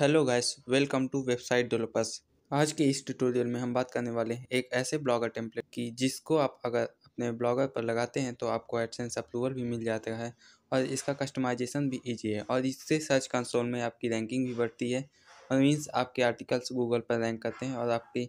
hello guys welcome to website developers आज के इस ट्यूटोरियल में हम बात करने वाले हैं एक ऐसे ब्लॉगर टेम्पलेट की जिसको आप अगर अपने ब्लॉगर पर लगाते हैं तो आपको एडसेंस अप्रूवल भी मिल जाता है और इसका कस्टमाइजेशन भी ईजी है और इससे सर्च कंसोल में आपकी रैंकिंग भी बढ़ती है और मीन्स आपके आर्टिकल्स गूगल पर रैंक करते हैं और आपकी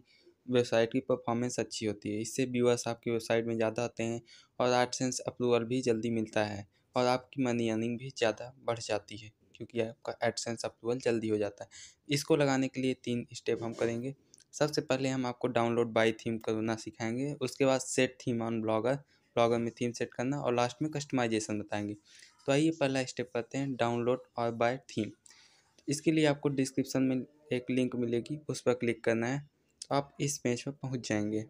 वेबसाइट की परफॉर्मेंस अच्छी होती है इससे व्यूअर्स आपकी वेबसाइट में ज़्यादा आते हैं और एडसेंस अप्रूवल भी जल्दी मिलता है और आपकी मनी अर्निंग भी ज़्यादा बढ़ जाती है क्योंकि आपका एडसेंस अप्रूवल जल्दी हो जाता है इसको लगाने के लिए तीन स्टेप हम करेंगे सबसे पहले हम आपको डाउनलोड बाय थीम करना सिखाएंगे उसके बाद set theme on blogger blogger में थीम सेट करना और लास्ट में कस्टमाइजेशन बताएंगे तो आइए पहला स्टेप करते हैं डाउनलोड और बाय थीम इसके लिए आपको डिस्क्रिप्शन में एक लिंक मिलेगी उस पर क्लिक करना है तो आप इस पेज पर पहुंच जाएंगे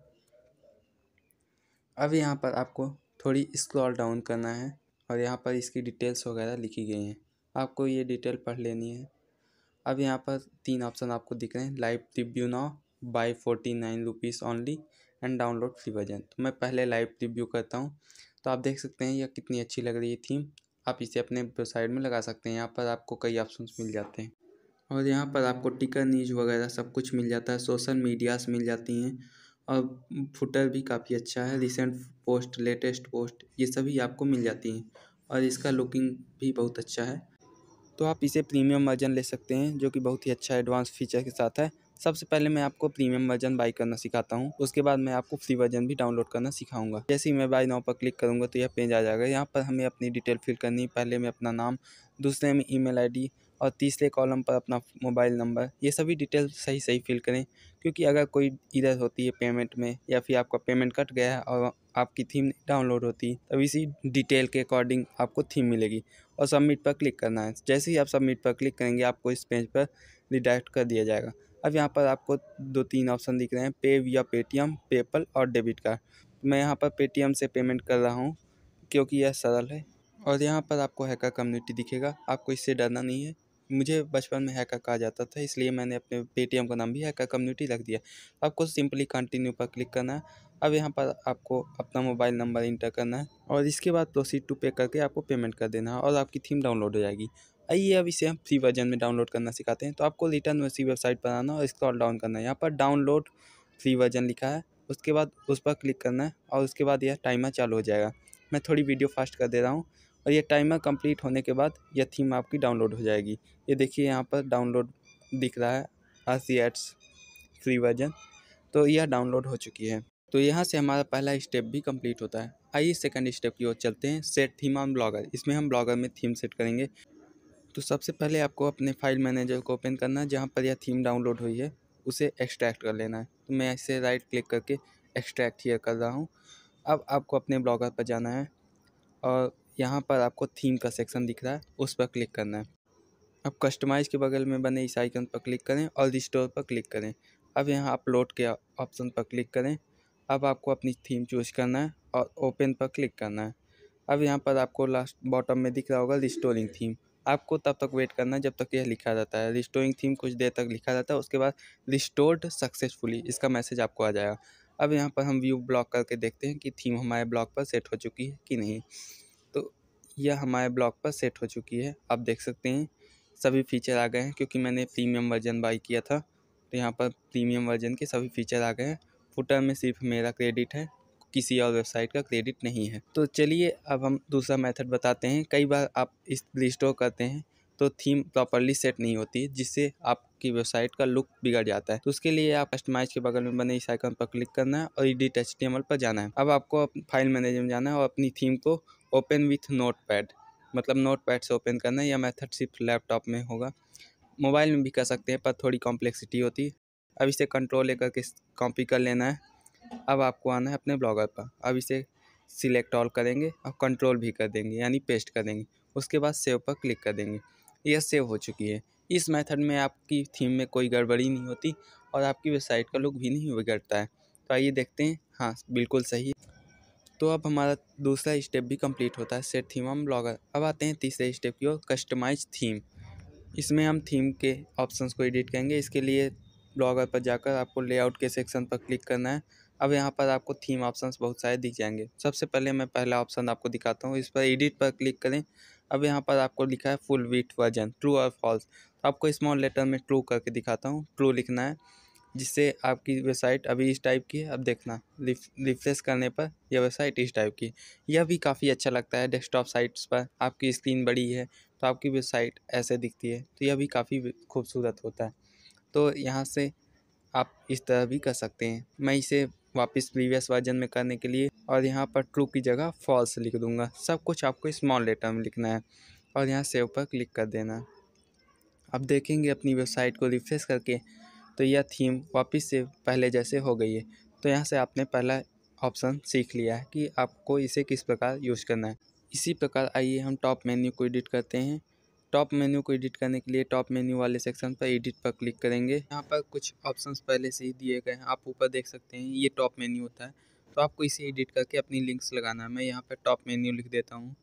अब यहाँ पर आपको थोड़ी स्क्रॉल डाउन करना है और यहाँ पर इसकी डिटेल्स वगैरह लिखी गई हैं आपको ये डिटेल पढ़ लेनी है अब यहाँ पर तीन ऑप्शन आपको दिख रहे हैं live review now buy forty nine rupees only and download free version तो मैं पहले लाइव रिव्यू करता हूँ तो आप देख सकते हैं यह कितनी अच्छी लग रही है थीम आप इसे अपने वेबसाइट में लगा सकते हैं यहाँ पर आपको कई ऑप्शन मिल जाते हैं और यहाँ पर आपको टिकर न्यूज वगैरह सब कुछ मिल जाता है सोशल मीडियाज मिल जाती हैं और फुटर भी काफ़ी अच्छा है रिसेंट पोस्ट लेटेस्ट पोस्ट ये सभी आपको मिल जाती हैं और इसका लुकिंग भी बहुत अच्छा है तो आप इसे प्रीमियम वर्जन ले सकते हैं जो कि बहुत ही अच्छा एडवांस फीचर के साथ है सबसे पहले मैं आपको प्रीमियम वर्जन बाई करना सिखाता हूँ उसके बाद मैं आपको फ्री वर्जन भी डाउनलोड करना सिखाऊंगा जैसे ही मैं बाई नाउ पर क्लिक करूँगा तो यह पेज आ जाएगा यहाँ पर हमें अपनी डिटेल फिल करनी पहले में अपना नाम दूसरे में ई मेल और तीसरे कॉलम पर अपना मोबाइल नंबर ये सभी डिटेल सही सही फिल करें क्योंकि अगर कोई इधर होती है पेमेंट में या फिर आपका पेमेंट कट गया है और आपकी थीम डाउनलोड होती है तब इसी डिटेल के अकॉर्डिंग आपको थीम मिलेगी और सबमिट पर क्लिक करना है जैसे ही आप सबमिट पर क्लिक करेंगे आपको इस पेज पर रिडायरेक्ट कर दिया जाएगा अब यहाँ पर आपको दो तीन ऑप्शन दिख रहे हैं पे या पेटीएम पेपल और डेबिट कार्ड मैं यहाँ पर पेटीएम से पेमेंट कर रहा हूँ क्योंकि यह सरल है और यहाँ पर आपको हैकर कम्युनिटी दिखेगा आपको इससे डरना नहीं है मुझे बचपन में हैकर कहा जाता था इसलिए मैंने अपने पेटीएम का नाम भी हैकर कम्युनिटी रख दिया आपको सिंपली कंटिन्यू पर क्लिक करना है अब यहाँ पर आपको अपना मोबाइल नंबर इंटर करना है और इसके बाद प्रोसीड टू पे करके आपको पेमेंट कर देना है और आपकी थीम डाउनलोड हो जाएगी आइए अब इसे हम फ्री वर्जन में डाउनलोड करना सिखाते हैं तो आपको रिटर्न उसी वेबसाइट पर आना और स्क्रॉल डाउन करना है यहाँ पर डाउनलोड फ्री वर्जन लिखा है उसके बाद उस पर क्लिक करना है और उसके बाद यह टाइमर चालू हो जाएगा मैं थोड़ी वीडियो फास्ट कर दे रहा हूँ और यह टाइमर कंप्लीट होने के बाद यह थीम आपकी डाउनलोड हो जाएगी ये देखिए यहाँ पर डाउनलोड दिख रहा है R C eights free version तो यह डाउनलोड हो चुकी है तो यहाँ से हमारा पहला स्टेप भी कंप्लीट होता है आइए सेकंड स्टेप की ओर चलते हैं सेट थीम ऑन ब्लॉगर इसमें हम ब्लॉगर में थीम सेट करेंगे तो सबसे पहले आपको अपने फाइल मैनेजर को ओपन करना है जहाँ पर यह थीम डाउनलोड हुई है उसे एक्सट्रैक्ट कर लेना है तो मैं इसे राइट क्लिक करके एक्सट्रैक्ट हीयर कर रहा हूँ अब आपको अपने ब्लॉगर पर जाना है और यहाँ पर आपको थीम का सेक्शन दिख रहा है उस पर क्लिक करना है अब कस्टमाइज़ के बगल में बने इस आइकन पर क्लिक करें और रिस्टोर पर क्लिक करें अब यहाँ अपलोड के ऑप्शन पर क्लिक करें अब आपको अपनी थीम चूज़ करना है और ओपन पर क्लिक करना है अब यहाँ पर आपको लास्ट बॉटम में दिख रहा होगा रिस्टोरिंग थीम आपको तब तक वेट करना है जब तक यह लिखा रहता है रिस्टोरिंग थीम कुछ देर तक लिखा रहता है उसके बाद रिस्टोर्ड सक्सेसफुली इसका मैसेज आपको आ जाएगा अब यहाँ पर हम व्यू ब्लॉक करके देखते हैं कि थीम हमारे ब्लॉक पर सेट हो चुकी है कि नहीं तो यह हमारे ब्लॉक पर सेट हो चुकी है आप देख सकते हैं सभी फीचर आ गए हैं क्योंकि मैंने प्रीमियम वर्जन बाई किया था तो यहाँ पर प्रीमियम वर्जन के सभी फीचर आ गए हैं फुटर में सिर्फ मेरा क्रेडिट है किसी और वेबसाइट का क्रेडिट नहीं है तो चलिए अब हम दूसरा मेथड बताते हैं कई बार आप इस रिस्टोर करते हैं तो थीम प्रॉपरली सेट नहीं होती जिससे आपकी वेबसाइट का लुक बिगड़ जाता है तो उसके लिए आप कस्टमाइज के बगल में बने इस आइकन पर क्लिक करना है और एडिट एच पर जाना है अब आपको फाइल मैनेजर में जाना है और अपनी थीम को ओपन विथ नोट पैड मतलब नोट पैड से ओपन करना है या मैथड सिर्फ लैपटॉप में होगा मोबाइल में भी कर सकते हैं पर थोड़ी कॉम्प्लेक्सिटी होती है अब इसे कंट्रोल लेकर के कॉपी कर लेना है अब आपको आना है अपने ब्लॉगर पर अब इसे सिलेक्ट ऑल करेंगे और कंट्रोल भी कर देंगे यानी पेस्ट कर देंगे उसके बाद सेव पर क्लिक कर देंगे यह सेव हो चुकी है इस मेथड में आपकी थीम में कोई गड़बड़ी नहीं होती और आपकी वेबसाइट का लुक भी नहीं बिगड़ता है तो आइए देखते हैं हाँ बिल्कुल सही तो अब हमारा दूसरा स्टेप भी कंप्लीट होता है सेट थीम हम ब्लॉगर अब आते हैं तीसरे स्टेप की ओर कस्टमाइज थीम इसमें हम थीम के ऑप्शंस को एडिट करेंगे इसके लिए ब्लॉगर पर जाकर आपको लेआउट के सेक्शन पर क्लिक करना है अब यहाँ पर आपको थीम ऑप्शंस बहुत सारे दिख जाएंगे सबसे पहले मैं पहला ऑप्शन आपको दिखाता हूँ इस पर एडिट पर क्लिक करें अब यहाँ पर आपको लिखा है फुल वीट वर्जन ट्रू और फॉल्स तो आपको स्मॉल लेटर में ट्रू करके दिखाता हूँ ट्रू लिखना है जिससे आपकी वेबसाइट अभी इस टाइप की है अब देखना रिफ्रेश करने पर यह वेबसाइट इस टाइप की यह भी काफ़ी अच्छा लगता है डेस्कटॉप साइट्स पर आपकी स्क्रीन बड़ी है तो आपकी वेबसाइट ऐसे दिखती है तो यह भी काफ़ी खूबसूरत होता है तो यहाँ से आप इस तरह भी कर सकते हैं मैं इसे वापस प्रीवियस वर्जन में करने के लिए और यहाँ पर ट्रू की जगह फॉल्स लिख दूँगा सब कुछ आपको स्मॉल लेटर में लिखना है और यहाँ सेव पर क्लिक कर देना अब देखेंगे अपनी वेबसाइट को रिफ्रेश करके तो यह थीम वापस से पहले जैसे हो गई है तो यहाँ से आपने पहला ऑप्शन सीख लिया है कि आपको इसे किस प्रकार यूज़ करना है इसी प्रकार आइए हम टॉप मेन्यू को एडिट करते हैं टॉप मेन्यू को एडिट करने के लिए टॉप मेन्यू वाले सेक्शन पर एडिट पर क्लिक करेंगे यहाँ पर कुछ ऑप्शंस पहले से ही दिए गए हैं आप ऊपर देख सकते हैं ये टॉप मेन्यू होता है तो आपको इसे एडिट करके अपनी लिंक्स लगाना है मैं यहाँ पर टॉप मेन्यू लिख देता हूँ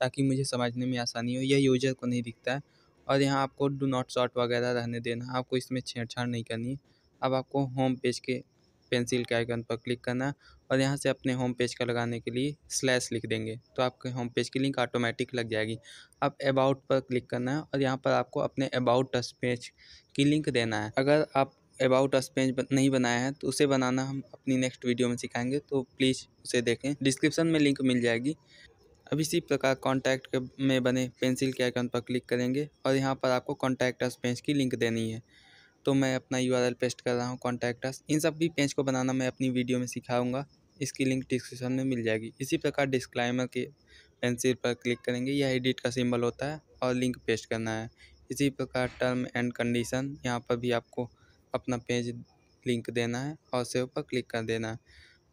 ताकि मुझे समझने में आसानी हो यह यूजर को नहीं दिखता है और यहाँ आपको डू नॉट शॉर्ट वगैरह रहने देना आपको इसमें छेड़छाड़ नहीं करनी अब आपको होम पेज के पेंसिल के आइकन पर क्लिक करना और यहाँ से अपने होम पेज का लगाने के लिए स्लैश लिख देंगे तो आपके होम पेज की लिंक ऑटोमेटिक लग जाएगी अब अबाउट पर क्लिक करना है और यहाँ पर आपको अपने अबाउट टच पेज की लिंक देना है अगर आप अबाउट अस पेज नहीं बनाया है तो उसे बनाना हम अपनी नेक्स्ट वीडियो में सिखाएंगे तो प्लीज़ उसे देखें डिस्क्रिप्शन में लिंक मिल जाएगी अब इसी प्रकार कॉन्टैक्ट में बने पेंसिल के आइकन पर क्लिक करेंगे और यहाँ पर आपको कॉन्टैक्ट अस पेज की लिंक देनी है तो मैं अपना यू पेस्ट कर रहा हूँ कॉन्टैक्टस इन सब की पेज को बनाना मैं अपनी वीडियो में सिखाऊंगा इसकी लिंक डिस्क्रिप्शन में मिल जाएगी इसी प्रकार डिस्क्लाइमर के पेंसिल पर क्लिक करेंगे यह एडिट का सिंबल होता है और लिंक पेस्ट करना है इसी प्रकार टर्म एंड कंडीशन यहाँ पर भी आपको अपना पेज लिंक देना है और सेव पर क्लिक कर देना है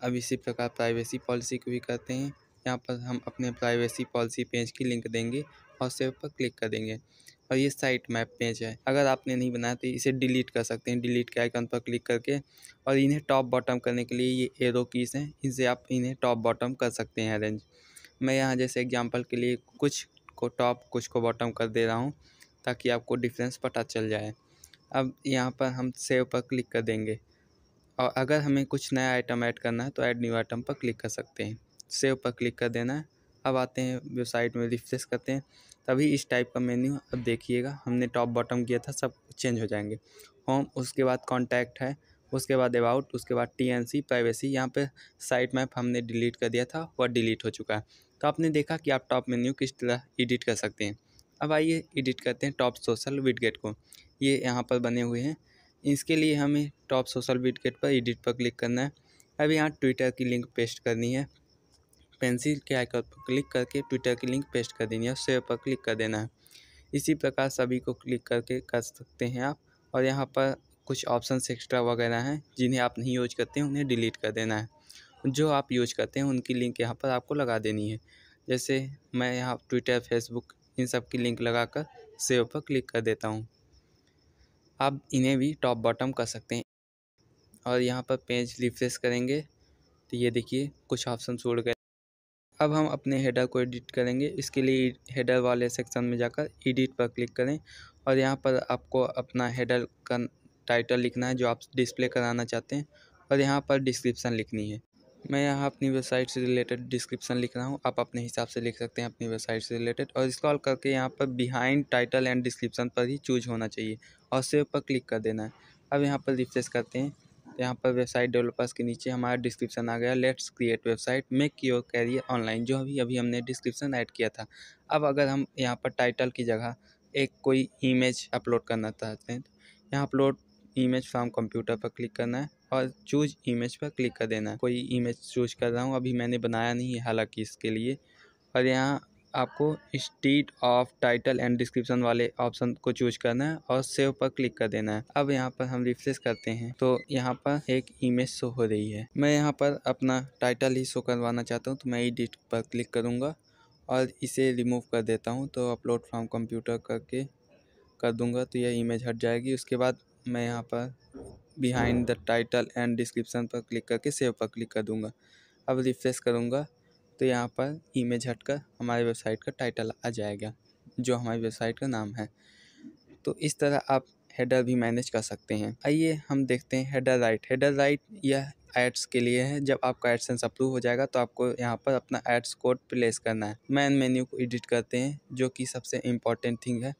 अब इसी प्रकार प्राइवेसी पॉलिसी को भी करते हैं यहाँ पर हम अपने प्राइवेसी पॉलिसी पेज की लिंक देंगे और सेव पर क्लिक कर देंगे और ये साइट मैप पेज है अगर आपने नहीं बनाया तो इसे डिलीट कर सकते हैं डिलीट के आइकन पर क्लिक करके और इन्हें टॉप बॉटम करने के लिए ये एरो कीस हैं इनसे आप इन्हें टॉप बॉटम कर सकते हैं अरेंज मैं यहाँ जैसे एग्जाम्पल के लिए कुछ को टॉप कुछ को बॉटम कर दे रहा हूँ ताकि आपको डिफरेंस पता चल जाए अब यहाँ पर हम सेव पर क्लिक कर देंगे और अगर हमें कुछ नया आइटम ऐड करना है तो ऐड न्यू आइटम पर क्लिक कर सकते हैं सेव पर क्लिक कर देना है अब आते हैं वेबसाइट में रिफ्रेश करते हैं तभी इस टाइप का मेन्यू अब देखिएगा हमने टॉप बॉटम किया था सब चेंज हो जाएंगे होम उसके बाद कॉन्टैक्ट है उसके बाद अबाउट उसके बाद टीएनसी प्राइवेसी यहाँ पे साइट मैप हमने डिलीट कर दिया था वह डिलीट हो चुका है तो आपने देखा कि आप टॉप मेन्यू किस तरह एडिट कर सकते हैं अब आइए एडिट करते हैं टॉप सोशल विडगेट को ये यहाँ पर बने हुए हैं इसके लिए हमें टॉप सोशल विडगेट पर एडिट पर क्लिक करना है अब यहाँ ट्विटर की लिंक पेस्ट करनी है पेंसिल के आइकन पर क्लिक करके ट्विटर की लिंक पेस्ट कर देनी है और सेव पर क्लिक कर देना है इसी प्रकार सभी को क्लिक करके कर सकते हैं आप और यहाँ पर कुछ ऑप्शन एक्स्ट्रा वगैरह हैं जिन्हें आप नहीं यूज करते हैं उन्हें डिलीट कर देना है जो आप यूज करते हैं उनकी लिंक यहाँ पर आपको लगा देनी है जैसे मैं यहाँ ट्विटर फेसबुक इन सब की लिंक लगा कर सेव पर क्लिक कर देता हूँ आप इन्हें भी टॉप बॉटम कर सकते हैं और यहाँ पर पेज रिफ्रेश करेंगे तो ये देखिए कुछ ऑप्शन छोड़ गए अब हम अपने हेडर को एडिट करेंगे इसके लिए हेडर वाले सेक्शन में जाकर एडिट पर क्लिक करें और यहाँ पर आपको अपना हेडर का टाइटल लिखना है जो आप डिस्प्ले कराना चाहते हैं और यहाँ पर डिस्क्रिप्शन लिखनी है मैं यहाँ अपनी वेबसाइट से रिलेटेड डिस्क्रिप्शन लिख रहा हूँ आप अपने हिसाब से लिख सकते हैं अपनी वेबसाइट से रिलेटेड और स्क्रॉल करके यहाँ पर बिहाइंड टाइटल एंड डिस्क्रिप्शन पर ही चूज होना चाहिए और सेव पर क्लिक कर देना है अब यहाँ पर रिफ्रेश करते हैं तो यहाँ पर वेबसाइट डेवलपर्स के नीचे हमारा डिस्क्रिप्शन आ गया let's create website make your career online जो अभी अभी हमने डिस्क्रिप्शन ऐड किया था अब अगर हम यहाँ पर टाइटल की जगह एक कोई इमेज अपलोड करना चाहते हैं यहाँ अपलोड इमेज फ्रॉम कंप्यूटर पर क्लिक करना है और चूज इमेज पर क्लिक कर देना है कोई इमेज चूज कर रहा हूँ अभी मैंने बनाया नहीं है हालांकि इसके लिए और यहाँ आपको instead of title and description वाले ऑप्शन को चूज करना है और सेव पर क्लिक कर देना है अब यहाँ पर हम रिफ्रेश करते हैं तो यहाँ पर एक इमेज शो हो रही है मैं यहाँ पर अपना टाइटल ही शो करवाना चाहता हूँ तो मैं एडिट पर क्लिक करूँगा और इसे रिमूव कर देता हूँ तो अपलोड फ्रॉम कंप्यूटर करके कर दूँगा तो यह इमेज हट जाएगी उसके बाद मैं यहाँ पर behind the title and description पर क्लिक करके सेव पर क्लिक कर दूँगा अब रिफ्रेश करूँगा तो यहाँ पर इमेज हटकर हमारी वेबसाइट का टाइटल आ जाएगा जो हमारी वेबसाइट का नाम है तो इस तरह आप हेडर भी मैनेज कर सकते हैं आइए हम देखते हैं हेडर राइट हेडर राइट यह एड्स के लिए है जब आपका एडसेंस अप्रूव हो जाएगा तो आपको यहाँ पर अपना एड्स कोड प्लेस करना है मैन मेन्यू को एडिट करते हैं जो कि सबसे इम्पॉर्टेंट थिंग है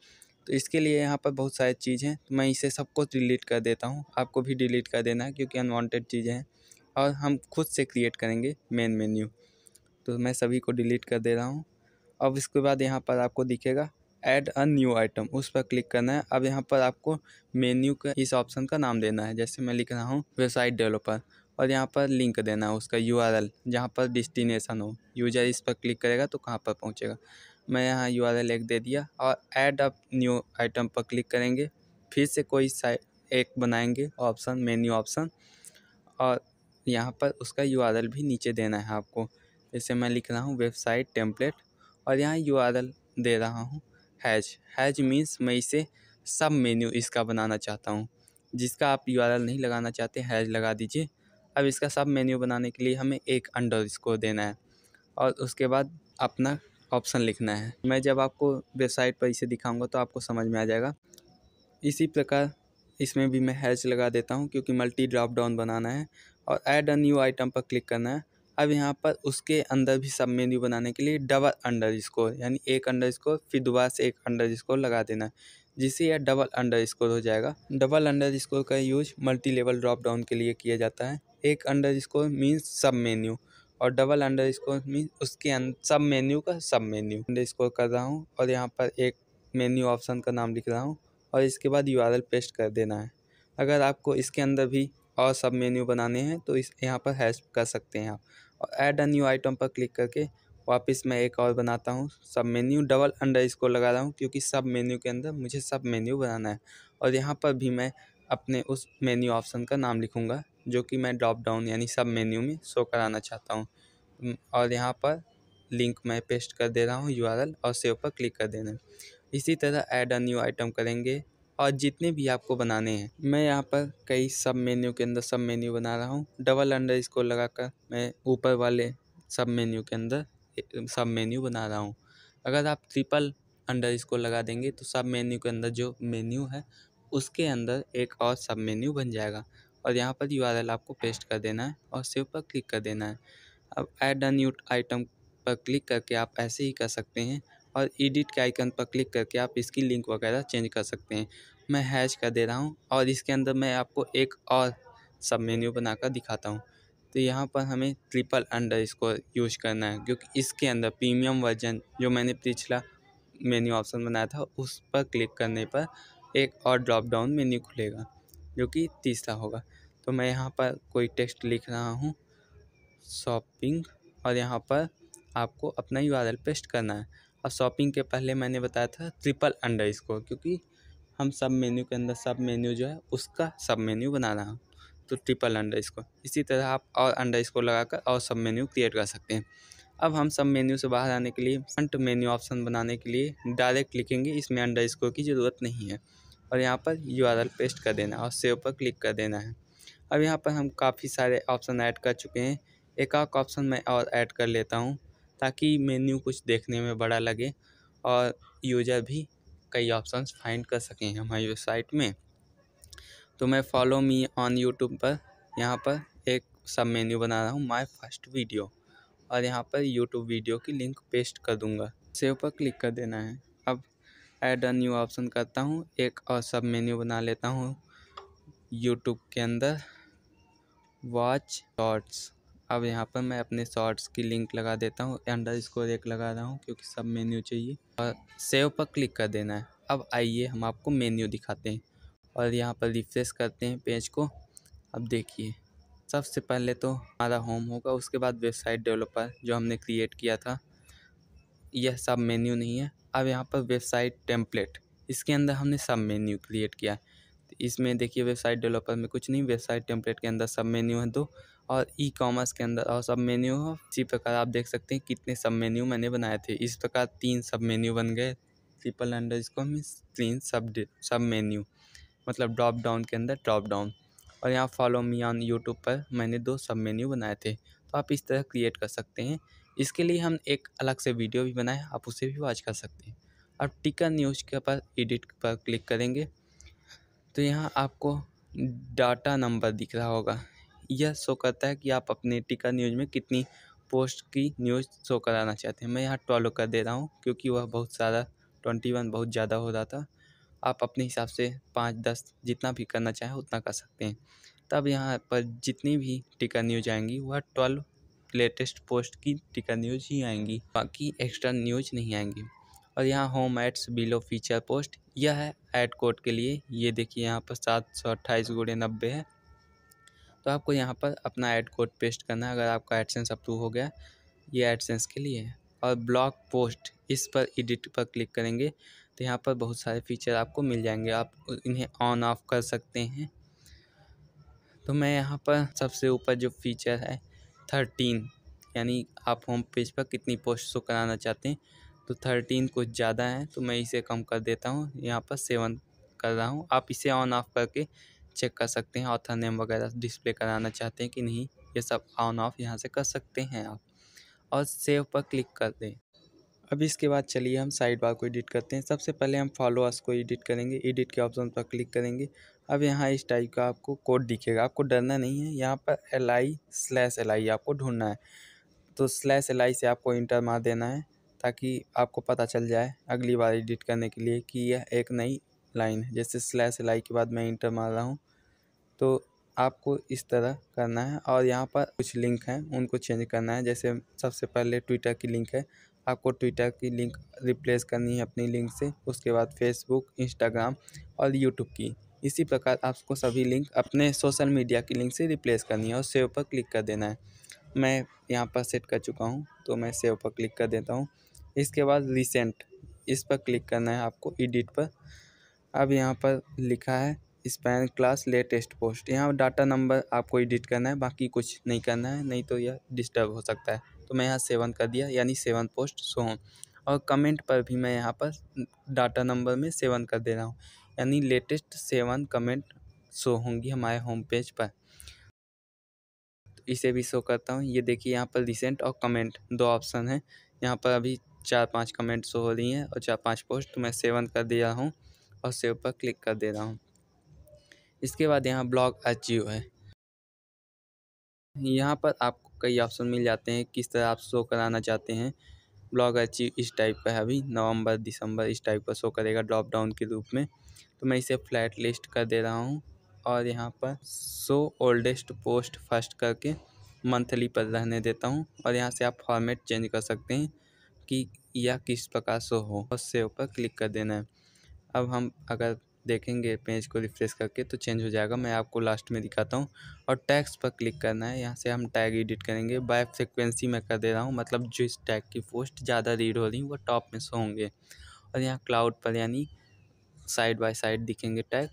तो इसके लिए यहाँ पर बहुत सारी चीज़ हैं तो मैं इसे सबको डिलीट कर देता हूँ आपको भी डिलीट कर देना है क्योंकि अनवांटेड चीज़ें हैं और हम खुद से क्रिएट करेंगे मेन मेन्यू तो मैं सभी को डिलीट कर दे रहा हूँ अब इसके बाद यहाँ पर आपको दिखेगा ऐड अ न्यू आइटम उस पर क्लिक करना है अब यहाँ पर आपको मेन्यू का इस ऑप्शन का नाम देना है जैसे मैं लिख रहा हूँ वेबसाइट डेवलपर और यहाँ पर लिंक देना है उसका यू आर एल जहाँ पर डिस्टिनेसन हो यूजर इस पर क्लिक करेगा तो कहाँ पर पहुँचेगा मैं यहाँ यू आर एल एक दे दिया और ऐड अप न्यू आइटम पर क्लिक करेंगे फिर से कोई साइड एक बनाएंगे ऑप्शन मेन्यू ऑप्शन और यहाँ पर उसका यू आर एल भी नीचे देना है आपको जैसे मैं लिख रहा हूँ वेबसाइट टेम्पलेट और यहाँ यू दे रहा हूँ हैज हैज मीन्स मैं इसे सब मेन्यू इसका बनाना चाहता हूँ जिसका आप यू नहीं लगाना चाहते हैज लगा दीजिए अब इसका सब मेन्यू बनाने के लिए हमें एक अंडर इसको देना है और उसके बाद अपना ऑप्शन लिखना है मैं जब आपको वेबसाइट पर इसे दिखाऊंगा तो आपको समझ में आ जाएगा इसी प्रकार इसमें भी मैं हैज लगा देता हूँ क्योंकि मल्टी ड्रॉप डाउन बनाना है और ऐड अ न्यू आइटम पर क्लिक करना है अब यहाँ पर उसके अंदर भी सब मेन्यू बनाने के लिए डबल अंडर स्कोर यानी एक अंडर स्कोर फिर दोबारा से एक अंडर स्कोर लगा देना जिससे यह डबल अंडर स्कोर हो जाएगा डबल अंडर स्कोर का use multi level drop down के लिए किया जाता है एक underscore means sub menu और डबल अंडर स्कोर मीन्स उसके सब मेन्यू का सब मेन्यू अंडर स्कोर कर रहा हूँ और यहाँ पर एक मेन्यू ऑप्शन का नाम लिख रहा हूँ और इसके बाद यू पेस्ट कर देना है अगर आपको इसके अंदर भी और सब मेन्यू बनाने हैं तो इस यहाँ पर हैश कर सकते हैं आप ऐड अ न्यू आइटम पर क्लिक करके वापस मैं एक और बनाता हूँ सब मेन्यू डबल अंडर इसको लगा रहा हूँ क्योंकि सब मेन्यू के अंदर मुझे सब मेन्यू बनाना है और यहाँ पर भी मैं अपने उस मेन्यू ऑप्शन का नाम लिखूँगा जो कि मैं ड्रॉप डाउन यानी सब मेन्यू में शो कराना चाहता हूँ और यहाँ पर लिंक मैं पेस्ट कर दे रहा हूँ यू और सेव पर क्लिक कर देना इसी तरह ऐड अ न्यू आइटम करेंगे और जितने भी आपको बनाने हैं मैं यहाँ पर कई सब मेन्यू के अंदर सब मेन्यू बना रहा हूँ डबल अंडर इसको लगा कर मैं ऊपर वाले सब मेन्यू के अंदर सब मेन्यू बना रहा हूँ अगर आप ट्रिपल अंडर इसको लगा देंगे तो सब मेन्यू के अंदर जो मेन्यू है उसके अंदर एक और सब मेन्यू बन जाएगा और यहाँ पर यू आपको पेस्ट कर देना है और सेव पर क्लिक कर देना है अब ऐड अ न्यू आइटम पर क्लिक करके आप ऐसे ही कर सकते हैं और एडिट के आइकन पर क्लिक करके आप इसकी लिंक वगैरह चेंज कर सकते हैं मैं हैश कर दे रहा हूँ और इसके अंदर मैं आपको एक और सब मेन्यू बनाकर दिखाता हूँ तो यहाँ पर हमें ट्रिपल अंडर इसको यूज करना है क्योंकि इसके अंदर प्रीमियम वर्जन जो मैंने पिछला मेन्यू ऑप्शन बनाया था उस पर क्लिक करने पर एक और ड्रॉप डाउन मेन्यू खुलेगा जो कि तीसरा होगा तो मैं यहाँ पर कोई टेक्स्ट लिख रहा हूँ शॉपिंग और यहाँ पर आपको अपना यू पेस्ट करना है और शॉपिंग के पहले मैंने बताया था ट्रिपल अंडर इसको क्योंकि हम सब मेन्यू के अंदर सब मेन्यू जो है उसका सब मेन्यू बना रहा हूँ तो ट्रिपल अंडर इसको इसी तरह आप और अंडर इसको लगाकर और सब मेन्यू क्रिएट कर सकते हैं अब हम सब मेन्यू से बाहर आने के लिए फ्रंट मेन्यू ऑप्शन बनाने के लिए डायरेक्ट लिखेंगे इसमें अंडर इसको की ज़रूरत नहीं है और यहाँ पर यू पेस्ट कर देना और सेव पर क्लिक कर देना है अब यहाँ पर हम काफ़ी सारे ऑप्शन ऐड कर चुके हैं एक आक ऑप्शन मैं और ऐड कर लेता हूँ ताकि मेन्यू कुछ देखने में बड़ा लगे और यूजर भी कई ऑप्शंस फाइंड कर सकें हमारी वेबसाइट में तो मैं फॉलो मी ऑन यूट्यूब पर यहाँ पर एक सब मेन्यू बना रहा हूँ माई फर्स्ट वीडियो और यहाँ पर यूट्यूब वीडियो की लिंक पेस्ट कर दूँगा सेव पर क्लिक कर देना है अब एड अ न्यू ऑप्शन करता हूँ एक और सब मेन्यू बना लेता हूँ यूट्यूब के अंदर वॉच शॉर्ट्स अब यहाँ पर मैं अपने शॉर्ट्स की लिंक लगा देता हूँ अंडर स्कोर एक लगा रहा हूँ क्योंकि सब मेन्यू चाहिए और सेव पर क्लिक कर देना है अब आइए हम आपको मेन्यू दिखाते हैं और यहाँ पर रिफ्रेश करते हैं पेज को अब देखिए सबसे पहले तो हमारा होम होगा उसके बाद वेबसाइट डेवलपर जो हमने क्रिएट किया था यह सब मेन्यू नहीं है अब यहाँ पर वेबसाइट टेम्पलेट इसके अंदर हमने सब मेन्यू क्रिएट किया है तो इसमें देखिए वेबसाइट डेवलपर में कुछ नहीं वेबसाइट टेम्पलेट के अंदर सब मेन्यू है दो और ई कॉमर्स के अंदर और सब मेन्यू हो इसी प्रकार आप देख सकते हैं कितने सब मेन्यू मैंने बनाए थे इस प्रकार तीन सब मेन्यू बन गए ट्रिपल अंडर इसको हम तीन सब सब मेन्यू मतलब ड्रॉप डाउन के अंदर ड्रॉप डाउन और यहाँ फॉलो मी ऑन यूट्यूब पर मैंने दो सब मेन्यू बनाए थे तो आप इस तरह क्रिएट कर सकते हैं इसके लिए हम एक अलग से वीडियो भी बनाए आप उसे भी वॉच कर सकते हैं अब टिकर न्यूज़ के ऊपर एडिट पर क्लिक करेंगे तो यहाँ आपको डाटा नंबर दिख रहा होगा यह शो करता है कि आप अपने टिका न्यूज में कितनी पोस्ट की न्यूज शो कराना चाहते हैं मैं यहाँ ट्वेल्व कर दे रहा हूँ क्योंकि वह बहुत सारा ट्वेंटी वन बहुत ज़्यादा हो रहा था आप अपने हिसाब से पाँच दस जितना भी करना चाहें उतना कर सकते हैं तब यहाँ पर जितनी भी टिका न्यूज आएंगी वह ट्वेल्व लेटेस्ट पोस्ट की टिका न्यूज ही आएंगी बाकी एक्स्ट्रा न्यूज नहीं आएंगी और यहाँ home ads below feature post यह है एड कोड के लिए ये देखिए यहाँ पर सात सौ अट्ठाईस गुड़े नब्बे है तो आपको यहाँ पर अपना ऐड कोड पेस्ट करना है अगर आपका एडसेंस अप्रूव हो गया ये एडसेंस के लिए और ब्लॉग पोस्ट इस पर एडिट पर क्लिक करेंगे तो यहाँ पर बहुत सारे फीचर आपको मिल जाएंगे आप इन्हें ऑन ऑफ कर सकते हैं तो मैं यहाँ पर सबसे ऊपर जो फीचर है थर्टीन यानी आप होम पेज पर कितनी पोस्ट शो कराना चाहते हैं तो थर्टीन कुछ ज़्यादा है तो मैं इसे कम कर देता हूँ यहाँ पर सेवन कर रहा हूँ आप इसे ऑन ऑफ करके चेक कर सकते हैं ऑथर नेम वगैरह डिस्प्ले कराना चाहते हैं कि नहीं ये सब ऑन ऑफ यहाँ से कर सकते हैं आप और सेव पर क्लिक कर दें अब इसके बाद चलिए हम साइड बार को एडिट करते हैं सबसे पहले हम फॉलोअर्स को एडिट करेंगे एडिट के ऑप्शन पर क्लिक करेंगे अब यहाँ इस टाइप का आपको कोड दिखेगा आपको डरना नहीं है यहाँ पर L I slash L I आपको ढूंढना है तो स्लैश एल आई से आपको इंटर मार देना है ताकि आपको पता चल जाए अगली बार एडिट करने के लिए कि यह एक नई लाइन है जैसे सिलाई सिलाई के बाद मैं इंटर मार रहा हूँ तो आपको इस तरह करना है और यहाँ पर कुछ लिंक हैं उनको चेंज करना है जैसे सबसे पहले ट्विटर की लिंक है आपको ट्विटर की लिंक रिप्लेस करनी है अपनी लिंक से उसके बाद फेसबुक इंस्टाग्राम और यूट्यूब की इसी प्रकार आपको सभी लिंक अपने सोशल मीडिया की लिंक से रिप्लेस करनी है और सेव पर क्लिक कर देना है मैं यहाँ पर सेट कर चुका हूँ तो मैं सेव पर क्लिक कर देता हूँ इसके बाद रिसेंट इस पर क्लिक करना है आपको एडिट पर अब यहाँ पर लिखा है स्पैन क्लास लेटेस्ट पोस्ट यहाँ डाटा नंबर आपको एडिट करना है बाकी कुछ नहीं करना है नहीं तो यह डिस्टर्ब हो सकता है तो मैं यहाँ सेवन कर दिया यानी सेवन पोस्ट सो और कमेंट पर भी मैं यहाँ पर डाटा नंबर में सेवन कर दे रहा हूँ यानी लेटेस्ट सेवन कमेंट शो होंगी हमारे होम पेज पर तो इसे भी शो करता हूँ ये देखिए यहाँ पर रिसेंट और कमेंट दो ऑप्शन हैं यहाँ पर अभी चार पांच कमेंट शो हो रही हैं और चार पांच पोस्ट तो मैं सेवन कर दिया हूँ और सेव पर क्लिक कर दे रहा हूँ इसके बाद यहाँ ब्लॉग अचीव है यहाँ पर आपको कई ऑप्शन मिल जाते हैं किस तरह आप शो कराना चाहते हैं ब्लॉग अचीव इस टाइप का है अभी नवंबर दिसंबर इस टाइप का शो करेगा ड्रॉप डाउन के रूप में तो मैं इसे फ्लैट लिस्ट कर दे रहा हूँ और यहाँ पर शो ओल्डेस्ट पोस्ट फर्स्ट करके मंथली पर रहने देता हूँ और यहाँ से आप फॉर्मेट चेंज कर सकते हैं कि यह किस प्रकार शो हो और सेव पर क्लिक कर देना है अब हम अगर देखेंगे पेज को रिफ्रेश करके तो चेंज हो जाएगा मैं आपको लास्ट में दिखाता हूँ और टैग्स पर क्लिक करना है यहाँ से हम टैग एडिट करेंगे बाय फ्रिक्वेंसी में कर दे रहा हूँ मतलब जो इस टैग की पोस्ट ज़्यादा रीड हो रही वो टॉप में सो होंगे और यहाँ क्लाउड पर यानी साइड बाय साइड दिखेंगे टैग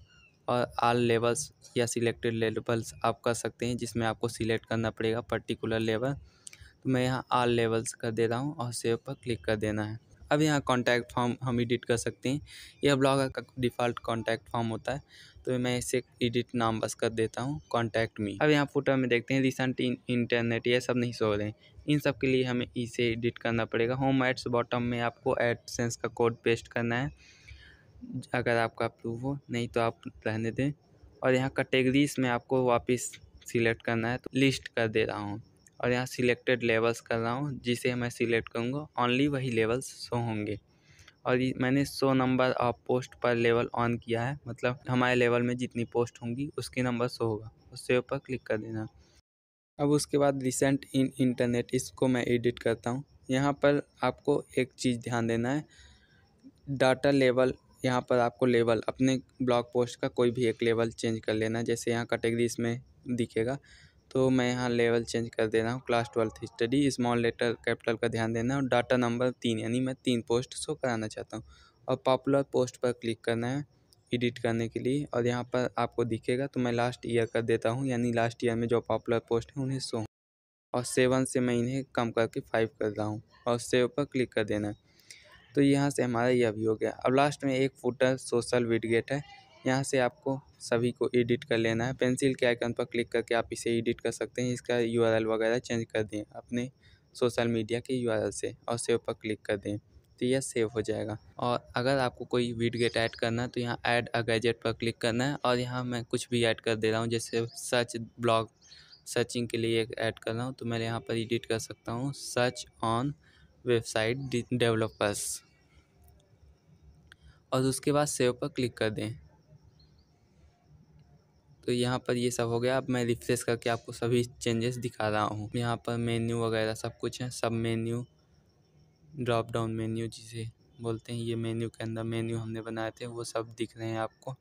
और आल लेवल्स या सिलेक्टेड लेवल्स आप कर सकते हैं जिसमें आपको सिलेक्ट करना पड़ेगा पर्टिकुलर लेवल तो मैं यहाँ आल लेवल्स कर दे रहा हूँ और सेव पर क्लिक कर देना है अब यहाँ कॉन्टैक्ट फॉर्म हम एडिट कर सकते हैं यह ब्लॉग का डिफ़ॉल्ट कॉन्टैक्ट फॉर्म होता है तो मैं इसे एडिट नाम बस कर देता हूँ कॉन्टैक्ट मी अब यहाँ फोटो में देखते हैं रिसेंट इन इंटरनेट यह सब नहीं सो रहे हैं इन सब के लिए हमें इसे एडिट करना पड़ेगा होम एड्स बॉटम में आपको एडसेंस का कोड पेस्ट करना है अगर आपका अप्रूव हो नहीं तो आप रहने दें और यहाँ कैटेगरीज में आपको वापस सिलेक्ट करना है तो लिस्ट कर दे रहा हूँ और यहाँ सिलेक्टेड लेवल्स कर रहा हूँ जिसे मैं सिलेक्ट करूँगा ऑनली वही लेवल्स शो होंगे और मैंने सो नंबर ऑफ पोस्ट पर लेवल ऑन किया है मतलब हमारे लेवल में जितनी पोस्ट होंगी उसके नंबर शो होगा उससे ऊपर क्लिक कर देना अब उसके बाद रिसेंट इन इंटरनेट इसको मैं एडिट करता हूँ यहाँ पर आपको एक चीज़ ध्यान देना है डाटा लेवल यहाँ पर आपको लेवल अपने ब्लॉग पोस्ट का कोई भी एक लेवल चेंज कर लेना जैसे यहाँ कैटेगरी इसमें दिखेगा तो मैं यहाँ लेवल चेंज कर दे रहा हूँ class twelfth study small letter capital का ध्यान देना और डाटा नंबर तीन यानी मैं तीन पोस्ट शो कराना चाहता हूँ और पॉपुलर पोस्ट पर क्लिक करना है एडिट करने के लिए और यहाँ पर आपको दिखेगा तो मैं लास्ट ईयर कर देता हूँ यानी लास्ट ईयर में जो पॉपुलर पोस्ट हैं उन्हें सो और सेवन से मैं इन्हें कम करके फाइव कर रहा हूँ और सेव पर क्लिक कर देना तो यहाँ से हमारा यह भी हो गया अब लास्ट में एक फुटर सोशल विडगेट है यहाँ से आपको सभी को एडिट कर लेना है पेंसिल के आइकन पर क्लिक करके आप इसे एडिट कर सकते हैं इसका यू वगैरह चेंज कर दें अपने सोशल मीडिया के यू से और सेव पर क्लिक कर दें तो यह सेव हो जाएगा और अगर आपको कोई वीडगेट ऐड करना है तो यहाँ ऐड अ गैजेट पर क्लिक करना है और यहाँ मैं कुछ भी ऐड कर दे रहा हूँ जैसे सर्च ब्लॉग सर्चिंग के लिए ऐड कर रहा हूँ तो मैं यहाँ पर एडिट कर सकता हूँ सर्च ऑन वेबसाइट डेवलपर्स और उसके बाद सेव पर क्लिक कर दें तो यहाँ पर ये सब हो गया अब मैं रिफ्रेश करके आपको सभी चेंजेस दिखा रहा हूँ यहाँ पर मेन्यू वगैरह सब कुछ है सब मेन्यू ड्रॉप डाउन मेन्यू जिसे बोलते हैं ये मेन्यू के अंदर मेन्यू हमने बनाए थे वो सब दिख रहे हैं आपको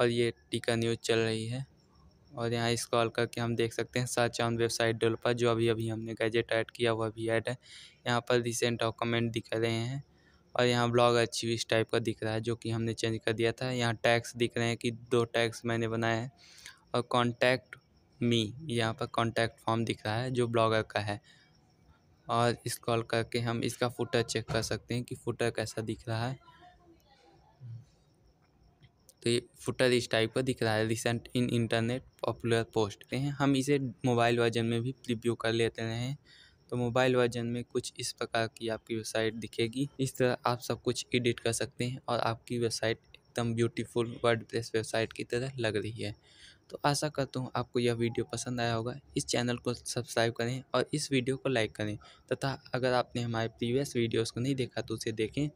और ये टीका न्यूज़ चल रही है और यहाँ स्क्रॉल करके हम देख सकते हैं सर्च ऑन वेबसाइट डेवलपर जो अभी अभी हमने गैजेट ऐड किया वह भी ऐड है यहाँ पर रिसेंट डॉक्यूमेंट दिख रहे हैं और यहाँ ब्लॉग अच्छी इस टाइप का दिख रहा है जो कि हमने चेंज कर दिया था यहाँ टैक्स दिख रहे हैं कि दो टैक्स मैंने बनाए हैं और कॉन्टैक्ट मी यहाँ पर कॉन्टैक्ट फॉर्म दिख रहा है जो ब्लॉगर का है और कॉल करके हम इसका फुटर चेक कर सकते हैं कि फुटर कैसा दिख रहा है तो ये फुटर इस टाइप का दिख रहा है recent in internet popular post हैं हम इसे मोबाइल वर्जन में भी प्रिव्यू कर लेते रहे हैं तो मोबाइल वर्जन में कुछ इस प्रकार की आपकी वेबसाइट दिखेगी इस तरह आप सब कुछ एडिट कर सकते हैं और आपकी वेबसाइट एकदम ब्यूटीफुल वर्ड वेबसाइट की तरह लग रही है तो आशा करता हूँ आपको यह वीडियो पसंद आया होगा इस चैनल को सब्सक्राइब करें और इस वीडियो को लाइक करें तथा अगर आपने हमारे प्रीवियस वीडियोस को नहीं देखा तो उसे देखें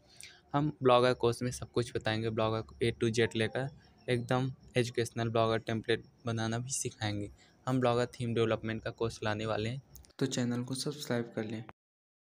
हम ब्लॉगर कोर्स में सब कुछ बताएंगे ब्लॉगर को ए टू जेड लेकर एकदम एजुकेशनल ब्लॉगर टेम्पलेट बनाना भी सिखाएंगे हम ब्लॉगर थीम डेवलपमेंट का कोर्स लाने वाले हैं तो चैनल को सब्सक्राइब कर लें